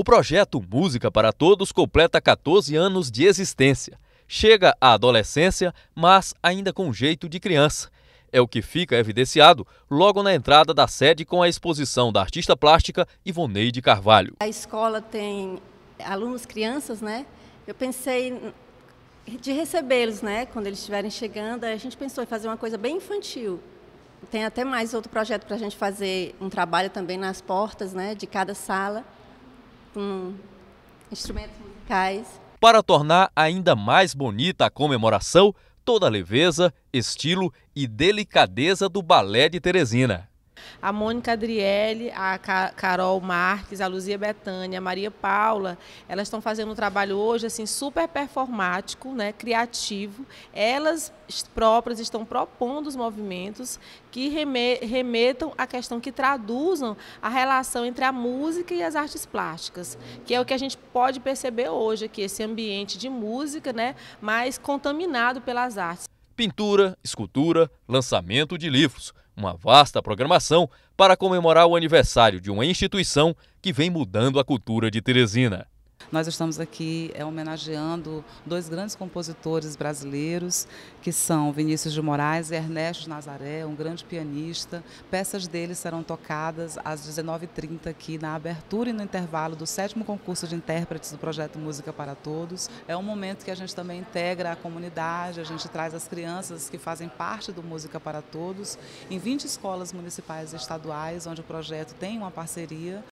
O projeto Música para Todos completa 14 anos de existência. Chega à adolescência, mas ainda com jeito de criança. É o que fica evidenciado logo na entrada da sede com a exposição da artista plástica Ivoneide Carvalho. A escola tem alunos crianças, né? Eu pensei de recebê-los, né? Quando eles estiverem chegando, a gente pensou em fazer uma coisa bem infantil. Tem até mais outro projeto para a gente fazer um trabalho também nas portas, né? De cada sala com tipo instrumentos musicais. Para tornar ainda mais bonita a comemoração, toda a leveza, estilo e delicadeza do balé de Teresina a Mônica Adriele, a Carol Marques, a Luzia Betânia, a Maria Paula, elas estão fazendo um trabalho hoje assim super performático, né, criativo. Elas próprias estão propondo os movimentos que remetam à questão que traduzam a relação entre a música e as artes plásticas, que é o que a gente pode perceber hoje aqui, esse ambiente de música, né, mas contaminado pelas artes. Pintura, escultura, lançamento de livros uma vasta programação para comemorar o aniversário de uma instituição que vem mudando a cultura de Teresina. Nós estamos aqui é, homenageando dois grandes compositores brasileiros, que são Vinícius de Moraes e Ernesto Nazaré, um grande pianista. Peças deles serão tocadas às 19h30 aqui na abertura e no intervalo do sétimo concurso de intérpretes do projeto Música para Todos. É um momento que a gente também integra a comunidade, a gente traz as crianças que fazem parte do Música para Todos em 20 escolas municipais e estaduais, onde o projeto tem uma parceria